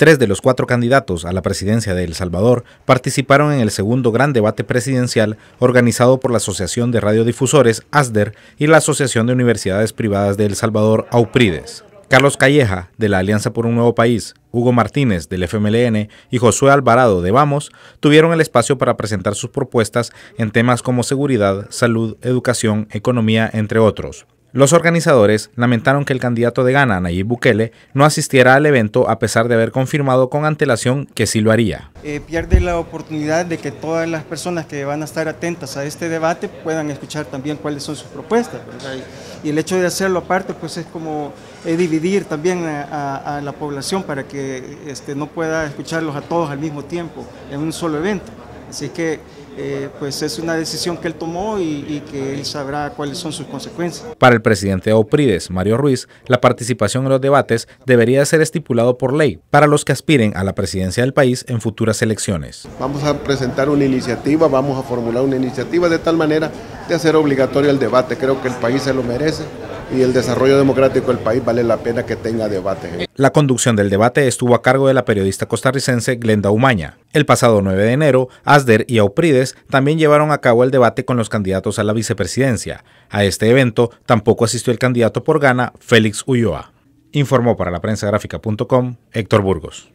Tres de los cuatro candidatos a la presidencia de El Salvador participaron en el segundo gran debate presidencial organizado por la Asociación de Radiodifusores, ASDER, y la Asociación de Universidades Privadas de El Salvador, AUPRIDES. Carlos Calleja, de la Alianza por un Nuevo País, Hugo Martínez, del FMLN, y Josué Alvarado, de Vamos, tuvieron el espacio para presentar sus propuestas en temas como seguridad, salud, educación, economía, entre otros. Los organizadores lamentaron que el candidato de Ghana, Nayib Bukele, no asistiera al evento a pesar de haber confirmado con antelación que sí lo haría. Eh, pierde la oportunidad de que todas las personas que van a estar atentas a este debate puedan escuchar también cuáles son sus propuestas. Y el hecho de hacerlo aparte pues es como eh, dividir también a, la población para que este, no pueda escucharlos a todos al mismo tiempo en un solo evento. Así que eh, pues es una decisión que él tomó y, que él sabrá cuáles son sus consecuencias. Para el presidente de Oprides, Mario Ruiz, la participación en los debates debería ser estipulado por ley para los que aspiren a la presidencia del país en futuras elecciones. Vamos a presentar una iniciativa, vamos a formular una iniciativa de tal manera hacer obligatorio el debate. Creo que el país se lo merece y el desarrollo democrático del país vale la pena que tenga debate. La conducción del debate estuvo a cargo de la periodista costarricense Glenda Umaña. El pasado 9 de enero, Asder y Auprides también llevaron a cabo el debate con los candidatos a la vicepresidencia. A este evento tampoco asistió el candidato por Gana, Félix Ulloa. Informó para la prensa gráfica.com Héctor Burgos.